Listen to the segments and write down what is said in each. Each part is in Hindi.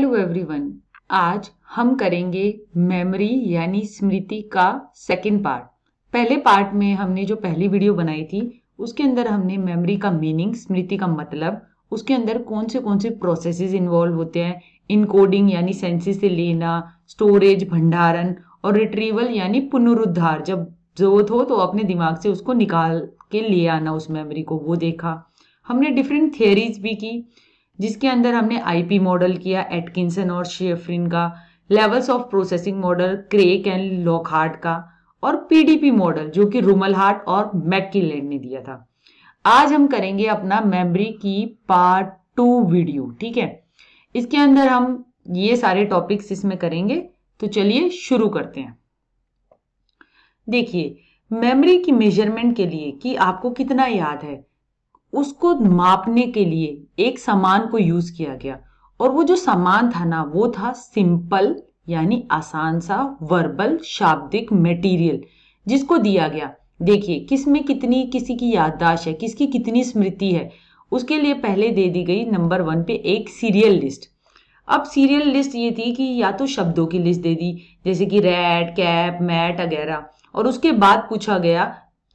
हेलो एवरीवन आज हम करेंगे मेमोरी यानी स्मृति का सेकंड पार्ट पहले पार्ट में हमने जो पहली वीडियो बनाई थी उसके अंदर हमने मेमोरी का मीनिंग स्मृति का मतलब उसके अंदर कौन से कौन से प्रोसेसेस इन्वॉल्व होते हैं इनकोडिंग यानी सेंसेस से लेना स्टोरेज भंडारण और रिट्रीवल यानी पुनरुद्धार जब जरूरत हो तो अपने दिमाग से उसको निकाल के ले आना उस मेमोरी को वो देखा हमने डिफरेंट थियोरीज भी की जिसके अंदर हमने आईपी मॉडल किया एटकिंसन और शेफरिन का levels of processing model Craik and Lockhart का और पीडीपी मॉडल जो कि रूमल हार्ट और मैटकिलैंड ने दिया था आज हम करेंगे अपना मेमोरी की पार्ट टू वीडियो ठीक है इसके अंदर हम ये सारे टॉपिक्स इसमें करेंगे तो चलिए शुरू करते हैं देखिए मेमोरी की मेजरमेंट के लिए कि आपको कितना याद है उसको मापने के लिए एक सामान को यूज किया गया और वो जो सामान था ना वो था सिंपल यानी आसान सा वर्बल शाब्दिक मटेरियल जिसको दिया गया देखिए किस में कितनी किसी की याददाश्त है किसकी कितनी स्मृति है उसके लिए पहले दे दी गई नंबर वन पे एक सीरियल लिस्ट अब सीरियल लिस्ट ये थी कि या तो शब्दों की लिस्ट दे दी जैसे कि रेड कैप मैट वगैरह और उसके बाद पूछा गया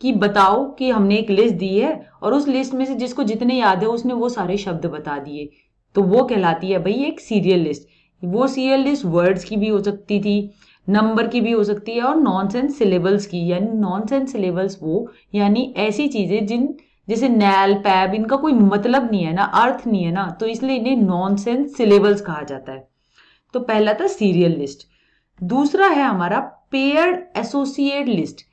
कि बताओ कि हमने एक लिस्ट दी है और उस लिस्ट में से जिसको जितने याद है उसने वो सारे शब्द बता दिए तो वो कहलाती है भाई एक सीरियल लिस्ट वो सीरियल लिस्ट वर्ड्स की भी हो सकती थी नंबर की भी हो सकती है और नॉन सेंस सिलेबल्स की यानी नॉन सेंस सिलेबल्स वो यानी ऐसी चीज़ें जिन जैसे नैल पैब इनका कोई मतलब नहीं है ना अर्थ नहीं है ना तो इसलिए इन्हें नॉन सेंस सिलेबल्स कहा जाता है तो पहला था सीरियल लिस्ट दूसरा है हमारा पेयर्ड एसोसिएट लिस्ट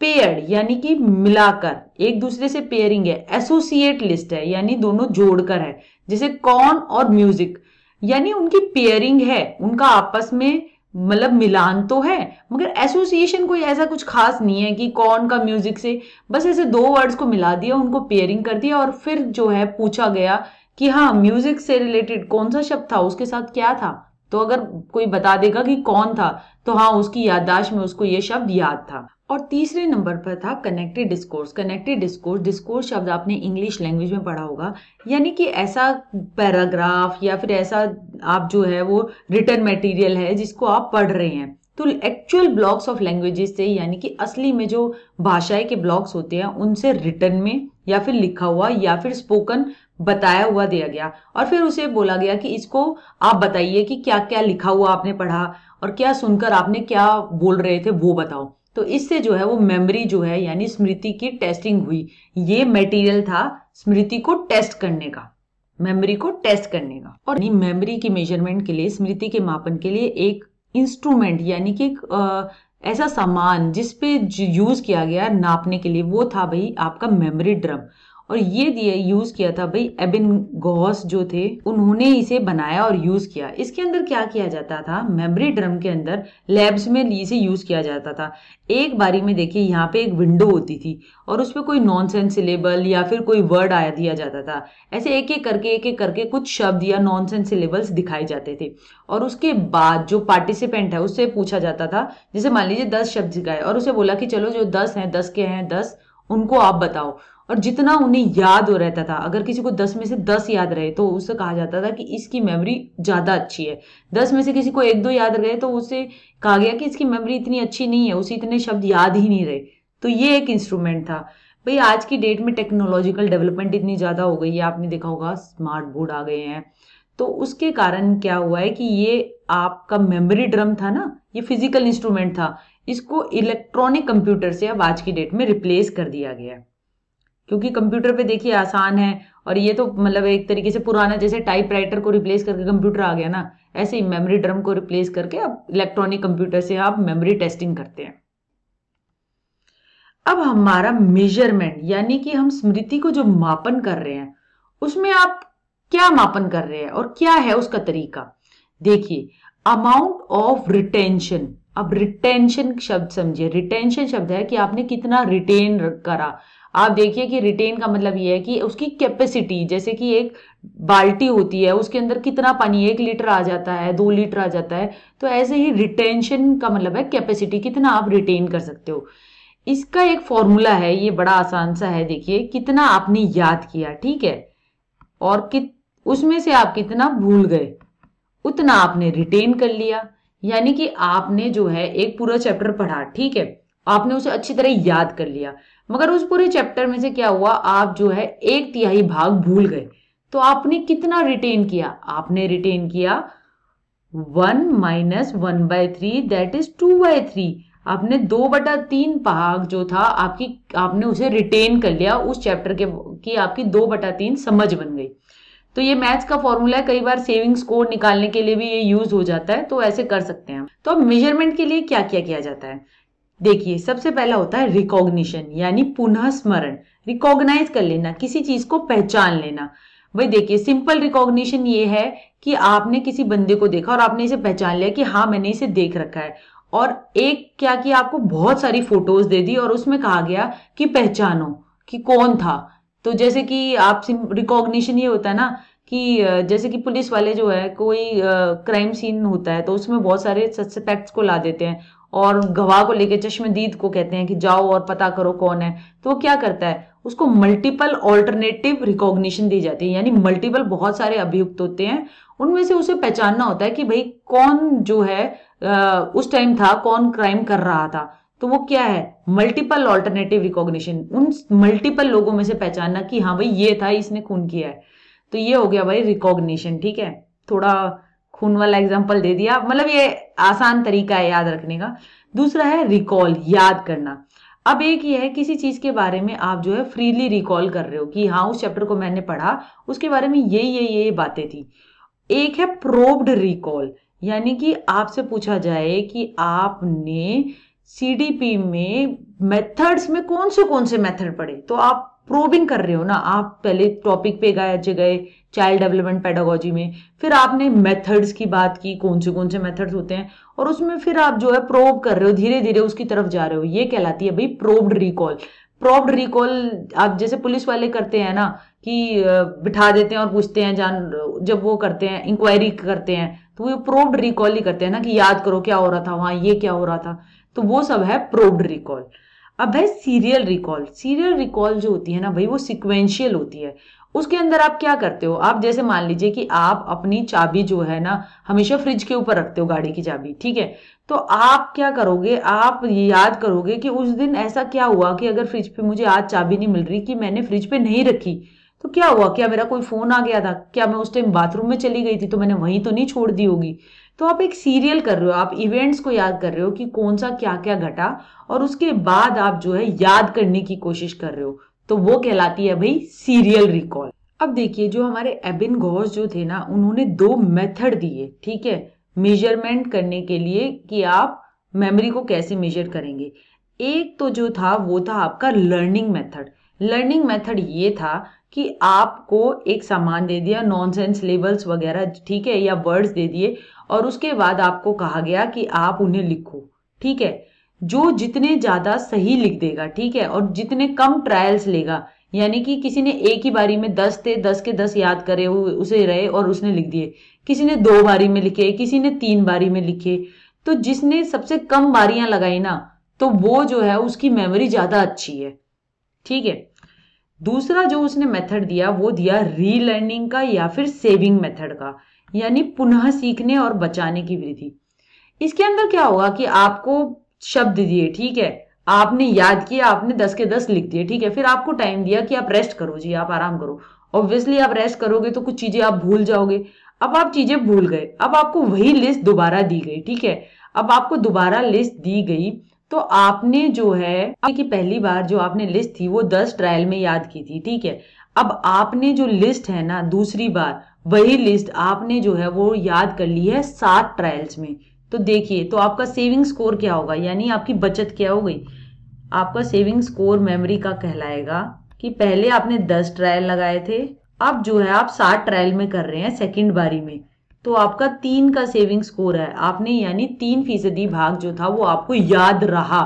पेयर्ड यानी कि मिलाकर एक दूसरे से पेयरिंग है एसोसिएट लिस्ट है यानी दोनों जोड़कर है जैसे कॉर्न और म्यूजिक यानी उनकी पेयरिंग है उनका आपस में मतलब मिलान तो है मगर एसोसिएशन कोई ऐसा कुछ खास नहीं है कि कौन का म्यूजिक से बस ऐसे दो वर्ड्स को मिला दिया उनको पेयरिंग कर दिया और फिर जो है पूछा गया कि हाँ म्यूजिक से रिलेटेड कौन सा शब्द था उसके साथ क्या था तो अगर कोई बता देगा कि कौन था तो हाँ उसकी याददाश्त में उसको ये शब्द याद था और तीसरे नंबर पर था connected discourse connected discourse discourse शब्द आपने इंग्लिश लैंग्वेज में पढ़ा होगा यानी कि ऐसा पैराग्राफ या फिर ऐसा आप जो है वो रिटर्न मटेरियल है जिसको आप पढ़ रहे हैं तो एक्चुअल ब्लॉक्स ऑफ लैंग्वेजेस से यानी कि असली में जो भाषाएं के ब्लॉक्स होते हैं उनसे रिटर्न में या फिर लिखा हुआ या फिर स्पोकन बताया हुआ दिया गया और फिर उसे बोला गया कि इसको आप बताइए कि क्या क्या लिखा हुआ आपने पढ़ा और क्या सुनकर आपने क्या बोल रहे थे वो बताओ तो इससे जो है वो मेमोरी जो है यानी स्मृति की टेस्टिंग हुई ये मटेरियल था स्मृति को टेस्ट करने का मेमोरी को टेस्ट करने का और मेमोरी की मेजरमेंट के लिए स्मृति के मापन के लिए एक इंस्ट्रूमेंट यानी कि एक आ, ऐसा सामान जिसपे यूज किया गया नापने के लिए वो था भाई आपका मेमोरी ड्रम और ये दिए यूज किया था भाई एबिन गॉस जो थे उन्होंने इसे बनाया और यूज किया इसके अंदर क्या किया जाता था मेमोरी ड्रम के अंदर लैब्स में इसे यूज किया जाता था एक बारी में देखिए यहाँ पे एक विंडो होती थी और उसमें कोई नॉन सेंस सिलेबल या फिर कोई वर्ड आया दिया जाता था ऐसे एक एक करके एक एक करके कुछ शब्द या नॉन सेंसिलेबल्स दिखाए जाते थे और उसके बाद जो पार्टिसिपेंट है उससे पूछा जाता था जैसे मान लीजिए दस शब्द दिखाए और उसे बोला कि चलो जो दस हैं दस के हैं दस उनको आप बताओ और जितना उन्हें याद हो रहता था अगर किसी को दस में से दस याद रहे तो उसे कहा जाता था कि इसकी मेमोरी ज़्यादा अच्छी है दस में से किसी को एक दो याद रहे तो उसे कहा गया कि इसकी मेमोरी इतनी अच्छी नहीं है उसे इतने शब्द याद ही नहीं रहे तो ये एक इंस्ट्रूमेंट था भाई आज की डेट में टेक्नोलॉजिकल डेवलपमेंट इतनी ज़्यादा हो गई है आपने देखा होगा स्मार्ट बोर्ड आ गए हैं तो उसके कारण क्या हुआ है कि ये आपका मेमोरी ड्रम था ना ये फिजिकल इंस्ट्रूमेंट था इसको इलेक्ट्रॉनिक कंप्यूटर से अब आज की डेट में रिप्लेस कर दिया गया है क्योंकि कंप्यूटर पे देखिए आसान है और ये तो मतलब एक तरीके से पुराना जैसे टाइपराइटर को रिप्लेस करके कंप्यूटर आ गया ना ऐसे ही मेमोरी ड्रम को रिप्लेस करके अब इलेक्ट्रॉनिक कंप्यूटर से आप मेमोरी टेस्टिंग करते हैं अब हमारा मेजरमेंट यानी कि हम स्मृति को जो मापन कर रहे हैं उसमें आप क्या मापन कर रहे हैं और क्या है उसका तरीका देखिए अमाउंट ऑफ रिटेंशन अब रिटेंशन शब्द समझिए रिटेंशन शब्द है कि आपने कितना रिटेन करा आप देखिए कि रिटेन का मतलब ये है कि उसकी कैपेसिटी जैसे कि एक बाल्टी होती है उसके अंदर कितना पानी एक लीटर आ जाता है दो लीटर आ जाता है तो ऐसे ही रिटेंशन का मतलब है कैपेसिटी कितना आप रिटेन कर सकते हो इसका एक फॉर्मूला है ये बड़ा आसान सा है देखिए कितना आपने याद किया ठीक है और कित उसमें से आप कितना भूल गए उतना आपने रिटेन कर लिया यानी कि आपने जो है एक पूरा चैप्टर पढ़ा ठीक है आपने उसे अच्छी तरह याद कर लिया मगर उस पूरे चैप्टर में से क्या हुआ आप जो है एक तिहाई भाग भूल गए तो आपने कितना रिटेन किया आपने रिटेन किया one minus one by three that is two by three आपने दो बटा तीन भाग जो था आपकी आपने उसे रिटेन कर लिया उस चैप्टर के की आपकी दो बटा तीन समझ बन गई तो ये मैथ्स का फॉर्मूला है कई बार सेविंग स्कोर निकालने के लिए भी ये यूज हो जाता है तो ऐसे कर सकते हैं तो अब मेजरमेंट के लिए क्या क्या किया जाता है देखिए सबसे पहला होता है रिकॉग्निशन यानी पुनः स्मरण रिकॉग्नाइज कर लेना किसी चीज को पहचान लेना भाई देखिए सिंपल रिकॉग्निशन ये है कि आपने किसी बंदे को देखा और आपने इसे पहचान लिया कि हाँ मैंने इसे देख रखा है और एक क्या कि आपको बहुत सारी फोटोज दे दी और उसमें कहा गया कि पहचानो कि कौन था तो जैसे कि आप रिकॉग्निशन ये होता है ना कि जैसे कि पुलिस वाले जो है कोई क्राइम सीन होता है तो उसमें बहुत सारे सस्पेक्ट्स को ला देते हैं और गवाह को लेके चश्मदीद को कहते हैं कि जाओ और पता करो कौन है तो वो क्या करता है उसको मल्टीपल ऑल्टरनेटिव रिकॉग्निशन दी जाती है यानी मल्टीपल बहुत सारे अभियुक्त होते हैं उनमें से उसे पहचानना होता है कि भाई कौन जो है उस टाइम था कौन क्राइम कर रहा था तो वो क्या है मल्टीपल ऑल्टरनेटिव रिकॉग्निशन उन मल्टीपल लोगों में से पहचानना कि हाँ भाई ये था इसने खून किया है तो ये हो गया भाई रिकॉग्निशन ठीक है थोड़ा खून वाला एग्जाम्पल दे दिया मतलब ये आसान तरीका है याद रखने का दूसरा है रिकॉल याद करना अब एक ये है किसी चीज के बारे में आप जो है फ्रीली रिकॉल कर रहे हो कि हाँ उस चैप्टर को मैंने पढ़ा उसके बारे में ये ये ये बातें थी एक है प्रोब्ड रिकॉल यानी कि आपसे पूछा जाए कि आपने सीडीपी में मेथड्स में कौन से कौन से मेथड पढ़े तो आप प्रोबिंग कर रहे हो ना आप पहले टॉपिक पे गए गए चाइल्ड डेवलपमेंट पैडागोजी में फिर आपने मेथड्स की बात की कौन से कौन से मेथड्स होते हैं और उसमें फिर आप जो है प्रोब कर रहे हो धीरे धीरे उसकी तरफ जा रहे हो ये कहलाती है भाई प्रोब्ड रिकॉल प्रॉब्ड रिकॉल आप जैसे पुलिस वाले करते हैं ना कि बिठा देते हैं और पूछते हैं जान जब वो करते हैं इंक्वायरी करते हैं तो वो प्रोब्ड रिकॉल ही करते हैं ना कि याद करो क्या हो रहा था वहां ये क्या हो रहा था तो वो सब है प्रोब्ड रिकॉल अब है सीरियल रिकॉल सीरियल रिकॉल जो होती है ना भाई वो सिक्वेंशियल होती है उसके अंदर आप क्या करते हो आप जैसे मान लीजिए कि आप अपनी चाबी जो है ना हमेशा फ्रिज के ऊपर रखते हो गाड़ी की चाबी ठीक है तो आप क्या करोगे आप याद करोगे कि उस दिन ऐसा क्या हुआ कि अगर फ्रिज पे मुझे आज चाबी नहीं मिल रही कि मैंने फ्रिज पे नहीं रखी तो क्या हुआ क्या मेरा कोई फोन आ गया था क्या मैं उस टाइम बाथरूम में चली गई थी तो मैंने वहीं तो नहीं छोड़ दी होगी तो आप एक सीरियल कर रहे हो आप इवेंट्स को याद कर रहे हो कि कौन सा क्या क्या घटा और उसके बाद आप जो है याद करने की कोशिश कर रहे हो तो वो कहलाती है भाई सीरियल रिकॉल अब देखिए जो हमारे एबिन घोष जो थे ना उन्होंने दो मेथड दिए ठीक है मेजरमेंट करने के लिए कि आप मेमोरी को कैसे मेजर करेंगे एक तो जो था वो था आपका लर्निंग मेथड लर्निंग मेथड ये था कि आपको एक सामान दे दिया नॉनसेंस लेबल्स वगैरह ठीक है या वर्ड्स दे दिए और उसके बाद आपको कहा गया कि आप उन्हें लिखो ठीक है जो जितने ज्यादा सही लिख देगा ठीक है और जितने कम ट्रायल्स लेगा यानी कि किसी ने एक ही बारी में दस थे दस के दस याद करे हुए उसे रहे और उसने लिख दिए किसी ने दो बारी में लिखे किसी ने तीन बारी में लिखे तो जिसने सबसे कम बारियां लगाई ना तो वो जो है उसकी मेमोरी ज्यादा अच्छी है ठीक है दूसरा जो उसने मेथड दिया वो दिया रीलर्निंग का या फिर सेविंग मेथड का यानी पुनः सीखने और बचाने की वृद्धि इसके अंदर क्या होगा कि आपको शब्द दिए ठीक है आपने याद किया आपने दस के दस लिख दिए ठीक है फिर आपको टाइम दिया कि आप रेस्ट करो जी आप आराम करो ऑब्वियसली आप रेस्ट करोगे तो कुछ चीजें आप भूल जाओगे अब आप चीजें भूल गए अब आपको वही लिस्ट दोबारा दी गई ठीक है अब आपको दोबारा लिस्ट दी गई तो आपने जो है कि पहली बार जो आपने लिस्ट थी वो दस ट्रायल में याद की थी ठीक है अब आपने जो लिस्ट है ना दूसरी बार वही लिस्ट आपने जो है वो याद कर ली है सात ट्रायल्स में तो देखिए तो आपका सेविंग स्कोर क्या होगा यानी आपकी बचत क्या हो गई आपका सेविंग स्कोर मेमोरी का कहलाएगा कि पहले आपने दस ट्रायल लगाए थे अब जो है आप सात ट्रायल में कर रहे हैं सेकंड बारी में तो आपका तीन का सेविंग स्कोर है आपने यानी तीन फीसदी भाग जो था वो आपको याद रहा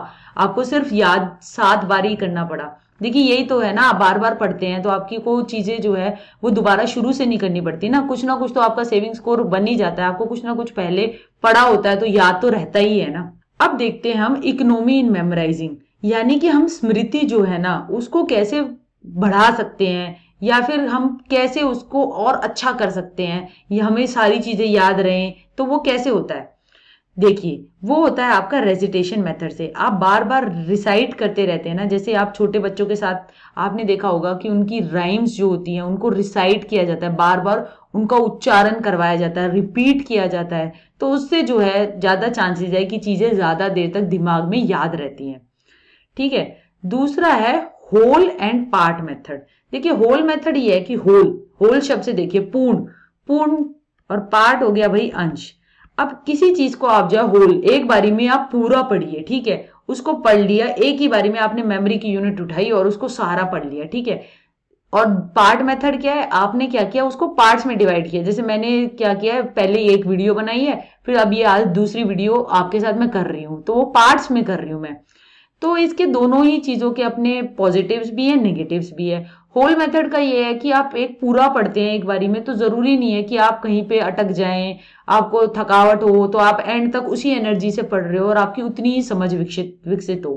आपको सिर्फ याद सात बारी करना पड़ा देखिए यही तो है ना आप बार बार पढ़ते हैं तो आपकी को चीज़ें जो है वो दोबारा शुरू से नहीं करनी पड़ती ना कुछ ना कुछ तो आपका सेविंग स्कोर बन ही जाता है आपको कुछ ना कुछ पहले पढ़ा होता है तो याद तो रहता ही है ना अब देखते हैं हम इकोनॉमी इन मेमोराइजिंग यानी कि हम स्मृति जो है ना उसको कैसे बढ़ा सकते हैं या फिर हम कैसे उसको और अच्छा कर सकते हैं हमें सारी चीज़ें याद रहें तो वो कैसे होता है देखिए वो होता है आपका रेजिटेशन मेथड से आप बार बार रिसाइट करते रहते हैं ना जैसे आप छोटे बच्चों के साथ आपने देखा होगा कि उनकी राइम्स जो होती हैं उनको रिसाइट किया जाता है बार बार उनका उच्चारण करवाया जाता है रिपीट किया जाता है तो उससे जो है ज़्यादा चांसेस है कि चीज़ें ज़्यादा देर तक दिमाग में याद रहती हैं ठीक है दूसरा है होल एंड पार्ट मेथड देखिए होल मेथड ये है कि होल होल शब्द से देखिए पूर्ण पूर्ण और पार्ट हो गया भाई अंश अब किसी चीज को आप जो होल एक बारी में आप पूरा पढ़िए ठीक है उसको पढ़ लिया एक ही बारी में आपने मेमोरी की यूनिट उठाई और उसको सारा पढ़ लिया ठीक है और पार्ट मेथड क्या है आपने क्या किया उसको पार्ट्स में डिवाइड किया जैसे मैंने क्या किया है पहले एक वीडियो बनाई है फिर अब ये आज दूसरी वीडियो आपके साथ मैं कर रही हूं तो वो पार्ट्स में कर रही हूं मैं तो इसके दोनों ही चीज़ों के अपने पॉजिटिव्स भी हैं नेगेटिव्स भी है होल मेथड का ये है कि आप एक पूरा पढ़ते हैं एक बारी में तो ज़रूरी नहीं है कि आप कहीं पे अटक जाएं आपको थकावट हो तो आप एंड तक उसी एनर्जी से पढ़ रहे हो और आपकी उतनी ही समझ विकसित विकसित हो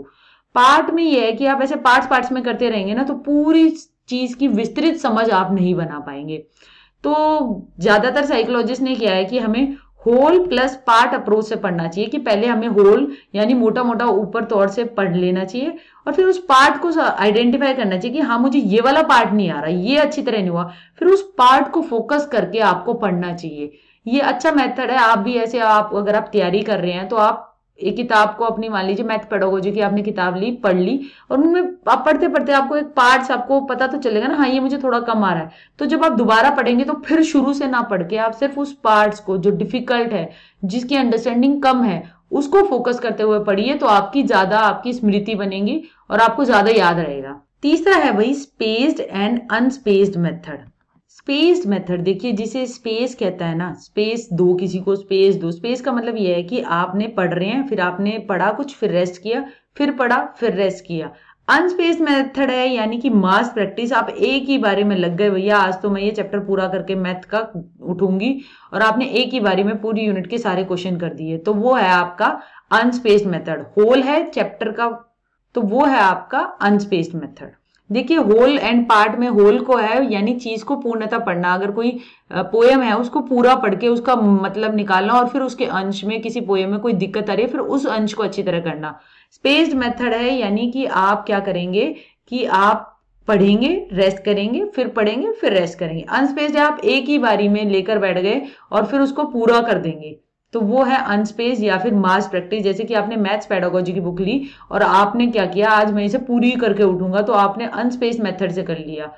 पार्ट में ये है कि आप ऐसे पार्ट्स पार्ट्स में करते रहेंगे ना तो पूरी चीज़ की विस्तृत समझ आप नहीं बना पाएंगे तो ज़्यादातर साइकोलॉजिस्ट ने किया है कि हमें होल प्लस पार्ट अप्रोच से पढ़ना चाहिए कि पहले हमें होल यानी मोटा मोटा ऊपर तौर से पढ़ लेना चाहिए और फिर उस पार्ट को आइडेंटिफाई करना चाहिए कि हाँ मुझे ये वाला पार्ट नहीं आ रहा ये अच्छी तरह नहीं हुआ फिर उस पार्ट को फोकस करके आपको पढ़ना चाहिए ये अच्छा मेथड है आप भी ऐसे आप अगर आप तैयारी कर रहे हैं तो आप एक किताब को अपनी मान लीजिए मैथ जो कि आपने किताब ली पढ़ ली और उनमें आप पढ़ते पढ़ते आपको एक पार्ट आपको पता तो चलेगा ना हाँ ये मुझे थोड़ा कम आ रहा है तो जब आप दोबारा पढ़ेंगे तो फिर शुरू से ना पढ़ के आप सिर्फ उस पार्ट्स को जो डिफिकल्ट है जिसकी अंडरस्टैंडिंग कम है उसको फोकस करते हुए पढ़िए तो आपकी ज्यादा आपकी स्मृति बनेगी और आपको ज्यादा याद रहेगा तीसरा है भाई spaced and unspaced method spaced method देखिए जिसे स्पेस कहता है ना स्पेस दो किसी को स्पेस दो स्पेस का मतलब यह है कि आपने पढ़ रहे हैं फिर आपने पढ़ा कुछ फिर रेस्ट किया फिर पढ़ा फिर रेस्ट किया अनस्पेस मेथड है यानी कि मास प्रैक्टिस आप एक ही बारे में लग गए भैया आज तो मैं ये चैप्टर पूरा करके मैथ का उठूंगी और आपने एक ही बारे में पूरी यूनिट के सारे क्वेश्चन कर दिए तो वो है आपका अनस्पेस्ड मेथड होल है चैप्टर का तो वो है आपका अनस्पेस्ड मेथड देखिए होल एंड पार्ट में होल को है यानी चीज को पूर्णता पढ़ना अगर कोई पोयम है उसको पूरा पढ़ के उसका मतलब निकालना और फिर उसके अंश में किसी पोयम में कोई दिक्कत आ रही है फिर उस अंश को अच्छी तरह करना स्पेस्ड मेथड है यानी कि आप क्या करेंगे कि आप पढ़ेंगे रेस्ट करेंगे फिर पढ़ेंगे फिर रेस्ट करेंगे अनस्पेस्ड आप एक ही बारी में लेकर बैठ गए और फिर उसको पूरा कर देंगे तो वो है अनस्पेस या फिर मास प्रैक्टिस जैसे कि आपने मैथ्स पैडागोजी की बुक ली और आपने क्या किया आज मैं इसे पूरी करके उठूंगा तो आपने अनस्पेस मेथड से कर लिया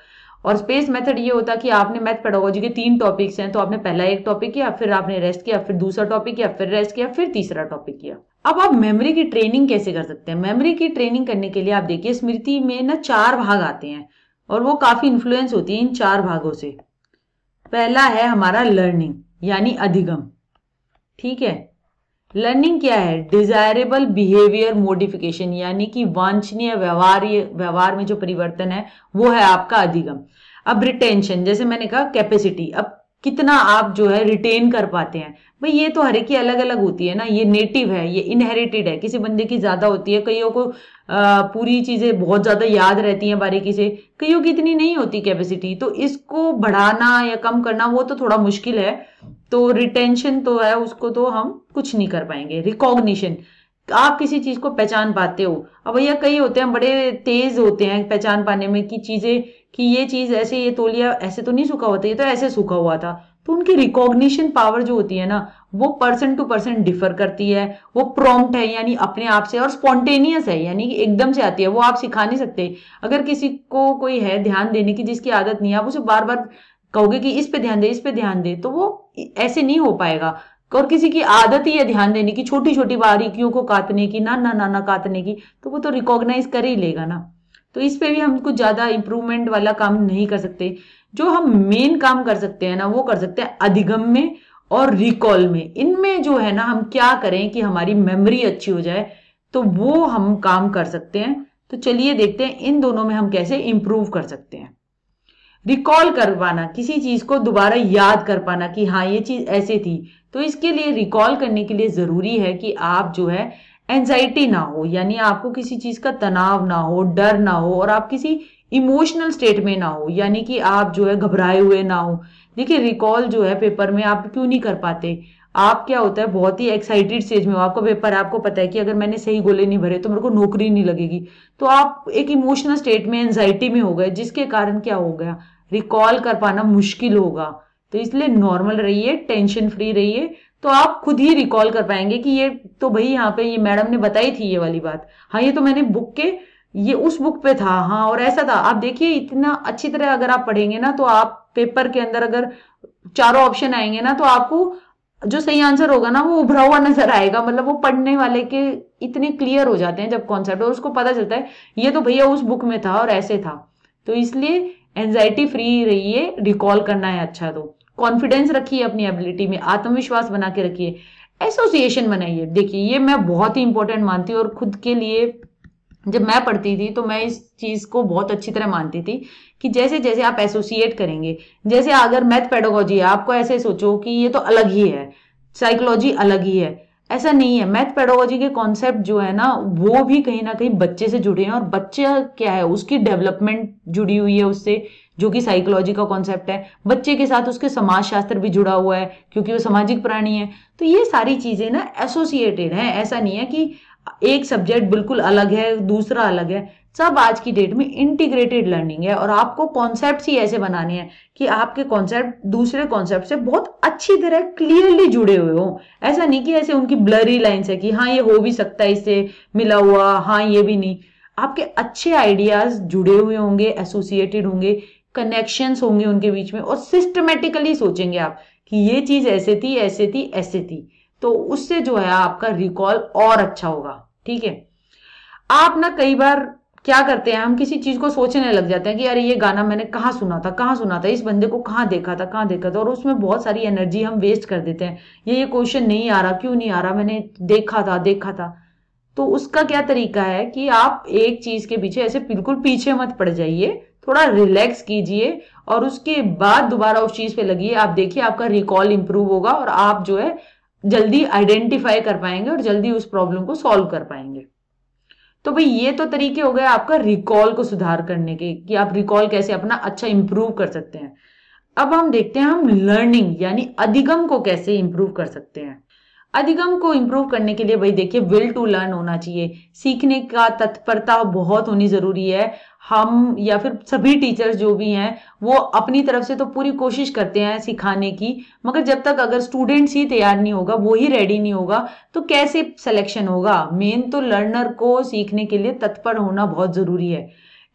और स्पेस मेथड ये होता कि आपने मैथ पेडागोजी के तीन टॉपिक्स हैं तो आपने पहला एक टॉपिक किया फिर आपने रेस्ट किया फिर दूसरा टॉपिक किया फिर रेस्ट किया फिर तीसरा टॉपिक किया अब आप मेमोरी की ट्रेनिंग कैसे कर सकते हैं मेमोरी की ट्रेनिंग करने के लिए आप देखिए स्मृति में ना चार भाग आते हैं और वो काफी इन्फ्लुएंस होती है इन चार भागों से पहला है हमारा लर्निंग यानी अधिगम ठीक है लर्निंग क्या है डिजायरेबल बिहेवियर मोडिफिकेशन यानी कि वांछनीय व्यवहार व्यवहार में जो परिवर्तन है वो है आपका अधिगम अब रिटेंशन जैसे मैंने कहा कैपेसिटी अब कितना आप जो है रिटेन कर पाते हैं भाई ये तो हर एक की अलग अलग होती है ना ये नेटिव है ये इनहेरिटेड है किसी बंदे की ज्यादा होती है कईयों को आ, पूरी चीजें बहुत ज्यादा याद रहती हैं बारीकी से कईयों की इतनी नहीं होती कैपेसिटी तो इसको बढ़ाना या कम करना वो तो थोड़ा मुश्किल है तो रिटेंशन तो है उसको तो हम कुछ नहीं कर पाएंगे रिकॉग्निशन आप किसी चीज को पहचान पाते हो अब भैया कई होते हैं बड़े तेज होते हैं पहचान पाने में कि चीजें कि ये चीज ऐसे ये तोलिया ऐसे तो नहीं सूखा होता ये तो ऐसे सूखा हुआ था तो उनकी रिकॉग्निशन पावर जो होती है ना वो पर्सन टू पर्सन डिफर करती है वो प्रॉम्प्ट है यानी अपने आप से और स्पॉन्टेनियस है यानी कि एकदम से आती है वो आप सिखा नहीं सकते अगर किसी को कोई है ध्यान देने की जिसकी आदत नहीं है आप उसे बार बार कहोगे कि इस पे ध्यान दे इस पे ध्यान दे तो वो ऐसे नहीं हो पाएगा और किसी की आदत ही है ध्यान देने की छोटी छोटी बारीकियों को काटने की ना ना ना ना काटने की तो वो तो रिकॉग्नाइज कर ही लेगा ना तो इस पे भी हम कुछ ज्यादा इंप्रूवमेंट वाला काम नहीं कर सकते जो हम मेन काम कर सकते हैं ना वो कर सकते हैं अधिगम में और रिकॉल में इनमें जो है ना हम क्या करें कि हमारी मेमोरी अच्छी हो जाए तो वो हम काम कर सकते हैं तो चलिए देखते हैं इन दोनों में हम कैसे इम्प्रूव कर सकते हैं रिकॉल कर पाना किसी चीज को दोबारा याद कर पाना कि हाँ ये चीज ऐसे थी तो इसके लिए रिकॉल करने के लिए जरूरी है कि आप जो है एंजाइटी ना हो यानी आपको किसी चीज का तनाव ना हो डर ना हो और आप किसी इमोशनल स्टेट में ना हो यानी कि आप जो है घबराए हुए ना हो देखिए रिकॉल जो है पेपर में आप क्यों नहीं कर पाते आप क्या होता है बहुत ही एक्साइटेड स्टेज में हो आपका पेपर आपको पता है कि अगर मैंने सही गोले नहीं भरे तो मेरे को नौकरी नहीं लगेगी तो आप एक इमोशनल स्टेट में एंजाइटी में हो गए जिसके कारण क्या हो गया रिकॉल कर पाना मुश्किल होगा तो इसलिए नॉर्मल रहिए टेंशन फ्री रहिए तो आप खुद ही रिकॉल कर पाएंगे कि ये तो भाई यहाँ पे ये मैडम ने बताई थी ये वाली बात हाँ ये तो मैंने बुक के ये उस बुक पे था हाँ और ऐसा था आप देखिए इतना अच्छी तरह अगर आप पढ़ेंगे ना तो आप पेपर के अंदर अगर चारों ऑप्शन आएंगे ना तो आपको जो सही आंसर होगा ना वो उभरा हुआ नजर आएगा मतलब वो पढ़ने वाले के इतने क्लियर हो जाते हैं जब कॉन्सेप्ट और उसको पता चलता है ये तो भैया उस बुक में था और ऐसे था तो इसलिए एनजाइटी फ्री रहिए रिकॉल करना है अच्छा तो कॉन्फिडेंस रखिए अपनी एबिलिटी में आत्मविश्वास बना के रखिए एसोसिएशन बनाइए देखिए ये मैं बहुत ही इंपॉर्टेंट मानती हूँ और खुद के लिए जब मैं पढ़ती थी तो मैं इस चीज को बहुत अच्छी तरह मानती थी कि जैसे जैसे आप एसोसिएट करेंगे जैसे अगर मैथ पेडोलॉजी है आपको ऐसे सोचो कि ये तो अलग ही है साइकोलॉजी अलग ही है ऐसा नहीं है मैथ पेडोलॉजी के कॉन्सेप्ट जो है ना वो भी कहीं ना कहीं बच्चे से जुड़े हैं और बच्चा क्या है उसकी डेवलपमेंट जुड़ी हुई है उससे जो कि साइकोलॉजी का कॉन्सेप्ट है बच्चे के साथ उसके समाज शास्त्र भी जुड़ा हुआ है क्योंकि वो सामाजिक प्राणी है तो ये सारी चीजें ना एसोसिएटेड हैं ऐसा नहीं है कि एक सब्जेक्ट बिल्कुल अलग है दूसरा अलग है सब आज की डेट में इंटीग्रेटेड लर्निंग है और आपको कॉन्सेप्ट ही ऐसे बनाने हैं कि आपके कॉन्सेप्ट दूसरे कॉन्सेप्ट से बहुत अच्छी तरह क्लियरली जुड़े हुए हों ऐसा नहीं कि ऐसे उनकी ब्लरी लाइन्स है कि हाँ ये हो भी सकता है इससे मिला हुआ हाँ ये भी नहीं आपके अच्छे आइडियाज जुड़े हुए होंगे एसोसिएटेड होंगे कनेक्शन होंगे उनके बीच में और सिस्टमेटिकली सोचेंगे आप कि ये चीज ऐसे थी ऐसे थी ऐसे थी तो उससे जो है आपका रिकॉल और अच्छा होगा ठीक है आप ना कई बार क्या करते हैं हम किसी चीज को सोचने लग जाते हैं कि यार ये गाना मैंने कहाँ सुना था कहाँ सुना था इस बंदे को कहाँ देखा था कहाँ देखा था और उसमें बहुत सारी एनर्जी हम वेस्ट कर देते हैं ये ये क्वेश्चन नहीं आ रहा क्यों नहीं आ रहा मैंने देखा था देखा था तो उसका क्या तरीका है कि आप एक चीज के पीछे ऐसे बिल्कुल पीछे मत पड़ जाइए थोड़ा रिलैक्स कीजिए और उसके बाद दोबारा उस चीज पे लगिए आप देखिए आपका रिकॉल इंप्रूव होगा और आप जो है जल्दी आइडेंटिफाई कर पाएंगे और जल्दी उस प्रॉब्लम को सॉल्व कर पाएंगे तो भाई ये तो तरीके हो गए आपका रिकॉल को सुधार करने के कि आप रिकॉल कैसे अपना अच्छा इंप्रूव कर सकते हैं अब हम देखते हैं हम लर्निंग यानी अधिगम को कैसे इंप्रूव कर सकते हैं अधिगम को इंप्रूव करने के लिए भाई देखिए विल टू लर्न होना चाहिए सीखने का तत्परता बहुत होनी जरूरी है हम या फिर सभी टीचर्स जो भी हैं वो अपनी तरफ से तो पूरी कोशिश करते हैं सिखाने की मगर जब तक अगर स्टूडेंट्स ही तैयार नहीं होगा वो ही रेडी नहीं होगा तो कैसे सिलेक्शन होगा मेन तो लर्नर को सीखने के लिए तत्पर होना बहुत ज़रूरी है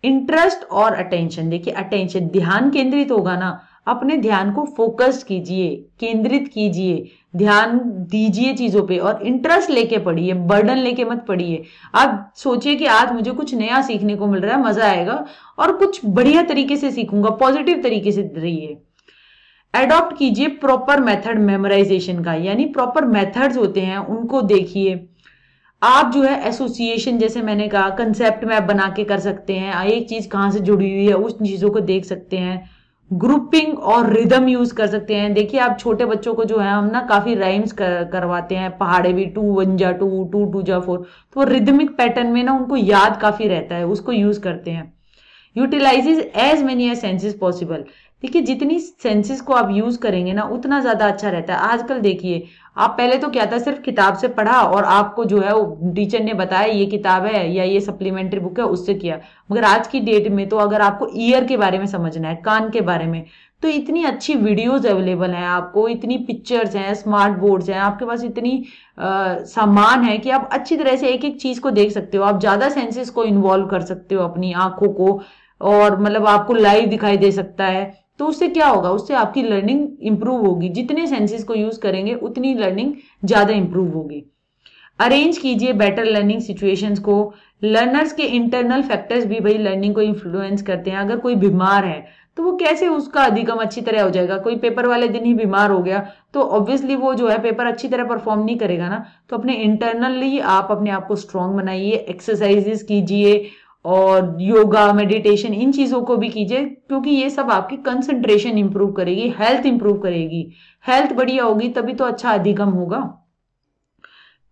इंटरेस्ट और अटेंशन देखिए अटेंशन ध्यान केंद्रित होगा ना अपने ध्यान को फोकस कीजिए केंद्रित कीजिए ध्यान दीजिए चीज़ों पे और इंटरेस्ट लेके पढ़िए बर्डन लेके मत पढ़िए आप सोचिए कि आज मुझे कुछ नया सीखने को मिल रहा है मज़ा आएगा और कुछ बढ़िया तरीके से सीखूंगा पॉजिटिव तरीके से रहिए एडॉप्ट कीजिए प्रॉपर मेथड मेमोराइजेशन का यानी प्रॉपर मेथड्स होते हैं उनको देखिए आप जो है एसोसिएशन जैसे मैंने कहा कंसेप्ट मैप बना के कर सकते हैं एक चीज़ कहाँ से जुड़ी हुई है उस चीज़ों को देख सकते हैं ग्रुपिंग और रिदम यूज कर सकते हैं देखिए आप छोटे बच्चों को जो है हम ना काफी राइम्स कर, करवाते हैं पहाड़े भी टू वन जा टू टू टू जा फोर तो रिदमिक पैटर्न में ना उनको याद काफी रहता है उसको यूज करते हैं utilises as many as senses possible देखिए जितनी सेंसेस को आप यूज करेंगे ना उतना ज्यादा अच्छा रहता है आजकल देखिए आप पहले तो क्या था सिर्फ किताब से पढ़ा और आपको जो है वो टीचर ने बताया ये किताब है या ये सप्लीमेंट्री बुक है उससे किया मगर आज की डेट में तो अगर आपको ईयर के बारे में समझना है कान के बारे में तो इतनी अच्छी वीडियोस अवेलेबल हैं आपको इतनी पिक्चर्स हैं स्मार्ट बोर्ड्स हैं आपके पास इतनी सामान है कि आप अच्छी तरह से एक एक चीज को देख सकते हो आप ज्यादा सेंसेस को इन्वॉल्व कर सकते हो अपनी आंखों को और मतलब आपको लाइव दिखाई दे सकता है तो उससे क्या होगा उससे आपकी लर्निंग इंप्रूव होगी जितने सेंसेस को यूज करेंगे उतनी लर्निंग ज्यादा इंप्रूव होगी अरेंज कीजिए बेटर लर्निंग सिचुएशंस को लर्नर्स के इंटरनल फैक्टर्स भी भाई लर्निंग को इन्फ्लुएंस करते हैं अगर कोई बीमार है तो वो कैसे उसका अधिगम अच्छी तरह हो जाएगा कोई पेपर वाले दिन ही बीमार हो गया तो ऑब्वियसली वो जो है पेपर अच्छी तरह परफॉर्म नहीं करेगा ना तो अपने इंटरनली आप अपने आप को स्ट्रांग बनाइए एक्सरसाइजेस कीजिए और योगा मेडिटेशन इन चीज़ों को भी कीजिए क्योंकि ये सब आपकी कंसंट्रेशन इंप्रूव करेगी हेल्थ इंप्रूव करेगी हेल्थ बढ़िया होगी तभी तो अच्छा अधिगम होगा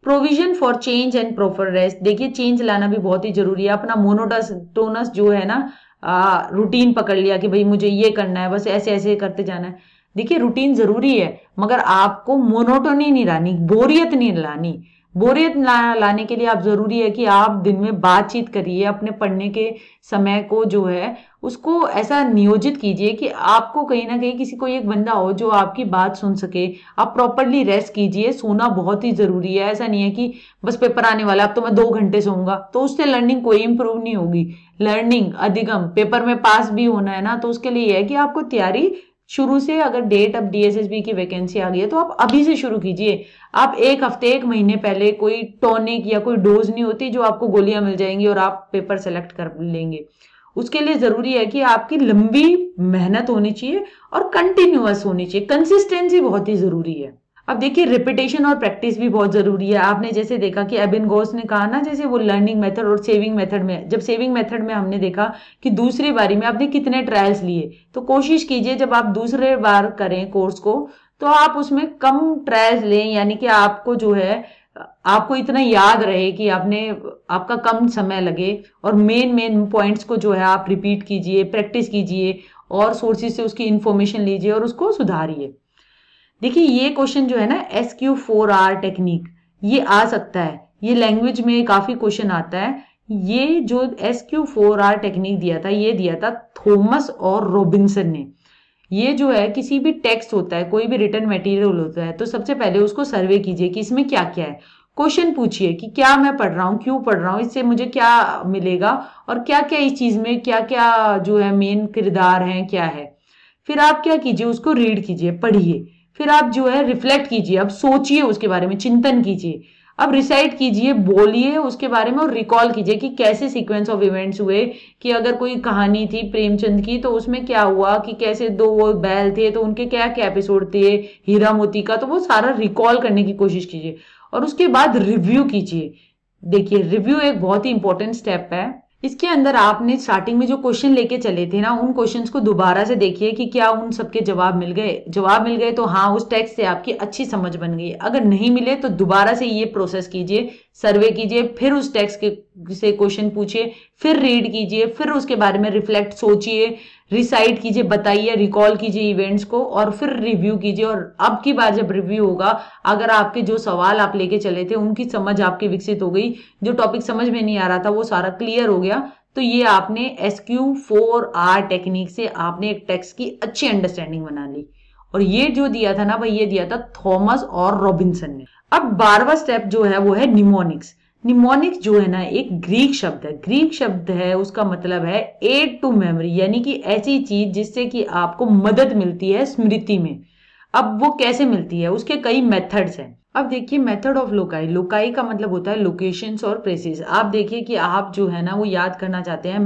provision for change and proper rest देखिए चेंज लाना भी बहुत ही जरूरी है अपना मोनोटस टोनस जो है ना आ, रूटीन पकड़ लिया कि भाई मुझे ये करना है बस ऐसे ऐसे करते जाना है देखिए रूटीन जरूरी है मगर आपको मोनोटोनी नहीं लानी बोरियत नहीं लानी बोरियत लाने के लिए आप ज़रूरी है कि आप दिन में बातचीत करिए अपने पढ़ने के समय को जो है उसको ऐसा नियोजित कीजिए कि आपको कहीं ना कहीं किसी को एक बंदा हो जो आपकी बात सुन सके आप प्रॉपरली रेस्ट कीजिए सोना बहुत ही ज़रूरी है ऐसा नहीं है कि बस पेपर आने वाला अब तो मैं दो घंटे सोऊंगा तो उससे लर्निंग कोई इंप्रूव नहीं होगी लर्निंग अधिगम पेपर में पास भी होना है ना तो उसके लिए यह है कि आपको तैयारी शुरू से अगर डेट अब डीएसएसबी की वैकेंसी आ गई है तो आप अभी से शुरू कीजिए आप एक हफ्ते एक महीने पहले कोई टॉनिक या कोई डोज नहीं होती जो आपको गोलियां मिल जाएंगी और आप पेपर सेलेक्ट कर लेंगे उसके लिए जरूरी है कि आपकी लंबी मेहनत होनी चाहिए और कंटिन्यूस होनी चाहिए कंसिस्टेंसी बहुत ही जरूरी है अब देखिए रिपीटेशन और प्रैक्टिस भी बहुत ज़रूरी है आपने जैसे देखा कि एबिन गोस ने कहा ना जैसे वो लर्निंग मेथड और सेविंग मेथड में जब सेविंग मेथड में हमने देखा कि दूसरी बारी में आपने कितने ट्रायल्स लिए तो कोशिश कीजिए जब आप दूसरे बार करें कोर्स को तो आप उसमें कम ट्रायल्स लें यानी कि आपको जो है आपको इतना याद रहे कि आपने आपका कम समय लगे और मेन मेन पॉइंट्स को जो है आप रिपीट कीजिए प्रैक्टिस कीजिए और सोर्सेज से उसकी इन्फॉर्मेशन लीजिए और उसको सुधारिए देखिए ये क्वेश्चन जो है ना S Q four R technique ये आ सकता है ये लैंग्वेज में काफी क्वेश्चन आता है ये जो S Q four R technique दिया था ये दिया था थॉमस और रॉबिन्सन ने ये जो है किसी भी टेक्स्ट होता है कोई भी रिटर्न मटेरियल होता है तो सबसे पहले उसको सर्वे कीजिए कि इसमें क्या क्या है क्वेश्चन पूछिए कि क्या मैं पढ़ रहा हूँ क्यों पढ़ रहा हूँ इससे मुझे क्या मिलेगा और क्या क्या इस चीज में क्या क्या जो है मेन किरदार हैं क्या है फिर आप क्या कीजिए उसको रीड कीजिए पढ़िए फिर आप जो है रिफ्लेक्ट कीजिए अब सोचिए उसके बारे में चिंतन कीजिए अब रिसाइट कीजिए बोलिए उसके बारे में और रिकॉल कीजिए कि कैसे सीक्वेंस ऑफ इवेंट्स हुए कि अगर कोई कहानी थी प्रेमचंद की तो उसमें क्या हुआ कि कैसे दो वो बैल थे तो उनके क्या क्या एपिसोड थे हीरा मोती का तो वो सारा रिकॉल करने की कोशिश कीजिए और उसके बाद रिव्यू कीजिए देखिए रिव्यू एक बहुत ही इंपॉर्टेंट स्टेप है इसके अंदर आपने स्टार्टिंग में जो क्वेश्चन लेके चले थे ना उन क्वेश्चंस को दोबारा से देखिए कि क्या उन सबके जवाब मिल गए जवाब मिल गए तो हाँ उस टेक्स्ट से आपकी अच्छी समझ बन गई अगर नहीं मिले तो दोबारा से ये प्रोसेस कीजिए सर्वे कीजिए फिर उस टेक्स्ट के से क्वेश्चन पूछिए फिर रीड कीजिए फिर उसके बारे में रिफ्लेक्ट सोचिए रिसाइड कीजिए बताइए रिकॉल कीजिए इवेंट्स को और फिर रिव्यू कीजिए और अब की बार जब रिव्यू होगा अगर आपके जो सवाल आप लेके चले थे उनकी समझ आपके विकसित हो गई जो टॉपिक समझ में नहीं आ रहा था वो सारा क्लियर हो गया तो ये आपने S Q four R technique से आपने एक टेक्स्ट की अच्छी अंडरस्टैंडिंग बना ली और ये जो दिया था ना भाई ये दिया था थॉमस और रॉबिन्सन ने अब बारहवा स्टेप जो है वो है निमोनिक्स निमोनिक जो है ना एक ग्रीक शब्द है ग्रीक शब्द है उसका मतलब है एड टू मेमोरी यानी कि ऐसी चीज जिससे कि आपको मदद मिलती है स्मृति में अब वो कैसे मिलती है उसके कई मेथड्स हैं अब देखिए मेथड ऑफ लोकाई लोकाई का मतलब होता है लोकेशंस और प्लेसेस आप देखिए कि आप जो है ना वो याद करना चाहते हैं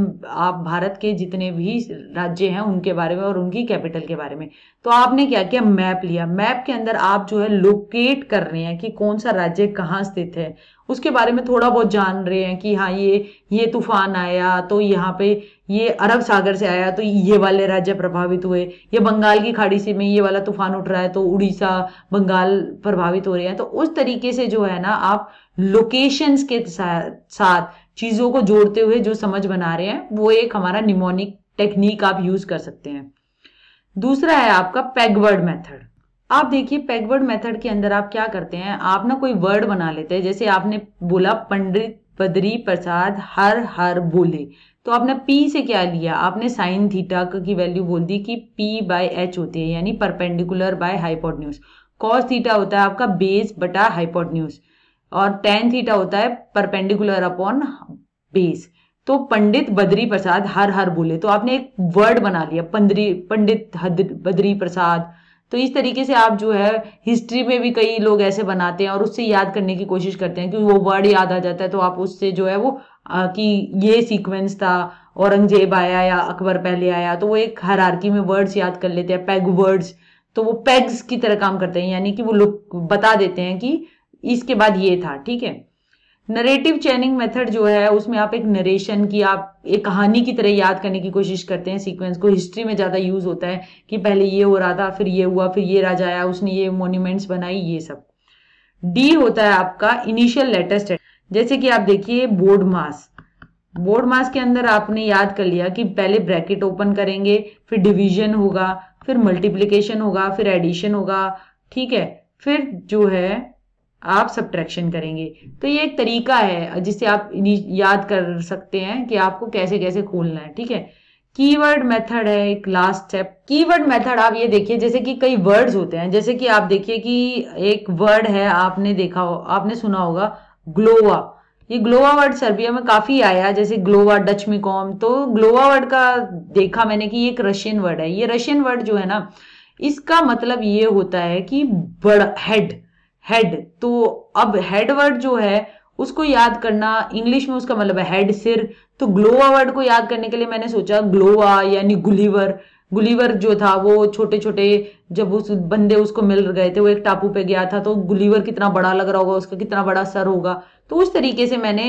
आप भारत के जितने भी राज्य हैं उनके बारे में और उनकी कैपिटल के बारे में तो आपने क्या किया मैप लिया मैप के अंदर आप जो है लोकेट कर रहे हैं कि कौन सा राज्य कहाँ स्थित है उसके बारे में थोड़ा बहुत जान रहे हैं कि हाँ ये ये तूफान आया तो यहाँ पे ये अरब सागर से आया तो ये वाले राज्य प्रभावित हुए ये बंगाल की खाड़ी से में ये वाला तूफान उठ रहा है तो उड़ीसा बंगाल प्रभावित हो रहे हैं हैं तो उस तरीके से जो है ना आप लोकेशंस के साथ चीज़ों को जोड़ते हुए जो समझ बना रहे हैं वो एक हमारा निमोनिक टेक्निक आप यूज कर सकते हैं दूसरा है आपका पेगवर्ड मेथड आप देखिए पेगवर्ड मेथड के अंदर आप क्या करते हैं आप ना कोई वर्ड बना लेते हैं जैसे आपने बोला पंडित बद्री प्रसाद हर हर बोले तो आपने पी से क्या लिया आपने साइन थीटा की वैल्यू बोल दी कि पी बाय एच होती है यानी perpendicular by hypotenuse cos theta होता है आपका बेस बटा हाइपोटन्यूज और टेन थीटा होता है परपेंडिकुलर अपॉन बेस तो पंडित बद्री प्रसाद हर हर बोले तो आपने एक वर्ड बना लिया पंद्री पंडित बद्री प्रसाद तो इस तरीके से आप जो है हिस्ट्री में भी कई लोग ऐसे बनाते हैं और उससे याद करने की कोशिश करते हैं क्योंकि वो वर्ड याद आ जाता है तो आप उससे जो है वो आ, कि ये सीक्वेंस था औरंगजेब आया या अकबर पहले आया तो वो एक हरारकी में वर्ड्स याद कर लेते हैं पैग वर्ड्स तो वो पेग्स की तरह काम करते हैं यानी कि वो लुक बता देते हैं कि इसके बाद ये था ठीक है नरेटिव चैनिंग मेथड जो है उसमें आप एक नरेशन की आप एक कहानी की तरह याद करने की कोशिश करते हैं सीक्वेंस को हिस्ट्री में ज़्यादा यूज़ होता है कि पहले ये हो रहा था फिर ये हुआ फिर ये राजा आया उसने ये मोन्यूमेंट्स बनाई ये सब डी होता है आपका इनिशियल लेटेस्ट जैसे कि आप देखिए बोर्ड मास बोर्ड मास के अंदर आपने याद कर लिया कि पहले ब्रैकेट ओपन करेंगे फिर डिवीजन होगा फिर मल्टीप्लिकेशन होगा फिर एडिशन होगा ठीक है फिर जो है आप सब्ट्रैक्शन करेंगे तो ये एक तरीका है जिससे आप याद कर सकते हैं कि आपको कैसे कैसे खोलना है ठीक है कीवर्ड मेथड है एक लास्ट स्टेप कीवर्ड मेथड आप ये देखिए जैसे कि कई वर्ड्स होते हैं जैसे कि आप देखिए कि एक वर्ड है आपने देखा हो आपने सुना होगा ग्लोवा ये ग्लोवा वर्ड सर्बिया में काफी आया जैसे ग्लोवा डच में कॉम तो ग्लोवा वर्ड का देखा मैंने कि ये एक रशियन वर्ड है ये रशियन वर्ड जो है ना इसका मतलब ये होता है कि बड़ा हेड हेड तो अब हेड वर्ड जो है उसको याद करना इंग्लिश में उसका मतलब है हेड सिर तो ग्लोवा वर्ड को याद करने के लिए मैंने सोचा ग्लोवा यानी गुलीवर गुलीवर जो था वो छोटे छोटे जब उस बंदे उसको मिल गए थे वो एक टापू पे गया था तो गुलीवर कितना बड़ा लग रहा होगा उसका कितना बड़ा सर होगा तो उस तरीके से मैंने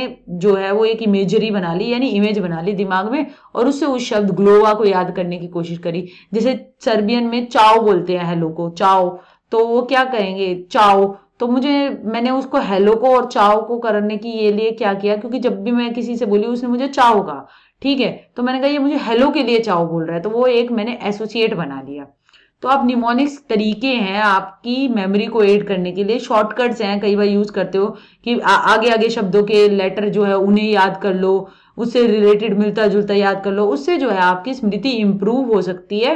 जो है वो एक इमेजरी बना ली यानी इमेज बना ली दिमाग में और उससे उस शब्द ग्लोवा को याद करने की कोशिश करी जैसे सर्बियन में चाओ बोलते हैं हेलो को चाओ तो वो क्या कहेंगे चाओ तो मुझे मैंने उसको हेलो को और चाओ को करने की ये लिए क्या किया क्योंकि जब भी मैं किसी से बोली उसने मुझे चाओ कहा ठीक है तो मैंने कहा ये मुझे हेलो के लिए चाओ बोल रहा है तो वो एक मैंने एसोसिएट बना लिया तो आप निमोनिक्स तरीके हैं आपकी मेमोरी को एड करने के लिए शॉर्टकट्स हैं कई बार यूज करते हो कि आ, आगे आगे शब्दों के लेटर जो है उन्हें याद कर लो उससे रिलेटेड मिलता जुलता याद कर लो उससे जो है आपकी स्मृति इंप्रूव हो सकती है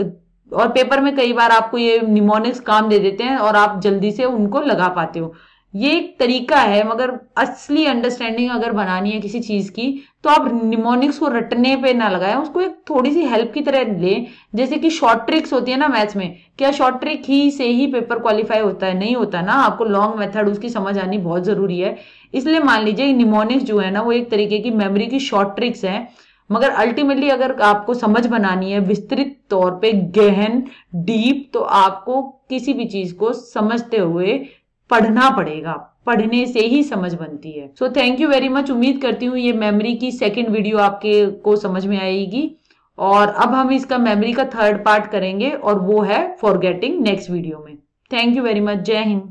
और पेपर में कई बार आपको ये निमोनिक्स काम दे देते हैं और आप जल्दी से उनको लगा पाते हो ये एक तरीका है मगर असली अंडरस्टैंडिंग अगर बनानी है किसी चीज की तो आप निमोनिक्स को रटने पे ना लगाए उसको एक थोड़ी सी हेल्प की तरह ले जैसे कि शॉर्ट ट्रिक्स होती है ना मैथ्स में क्या शॉर्ट ट्रिक ही से ही पेपर क्वालिफाई होता है नहीं होता ना आपको लॉन्ग मेथड उसकी समझ आनी बहुत जरूरी है इसलिए मान लीजिए निमोनिक्स जो है ना वो एक तरीके की मेमोरी की शॉर्ट ट्रिक्स है मगर अल्टीमेटली अगर आपको समझ बनानी है विस्तृत तौर पे गहन डीप तो आपको किसी भी चीज को समझते हुए पढ़ना पड़ेगा पढ़ने से ही समझ बनती है so thank you very much उम्मीद करती हूँ ये मेमोरी की सेकेंड वीडियो आपके को समझ में आएगी और अब हम इसका मेमोरी का थर्ड पार्ट करेंगे और वो है फॉरगेटिंग नेक्स्ट वीडियो में थैंक यू वेरी मच जय हिंद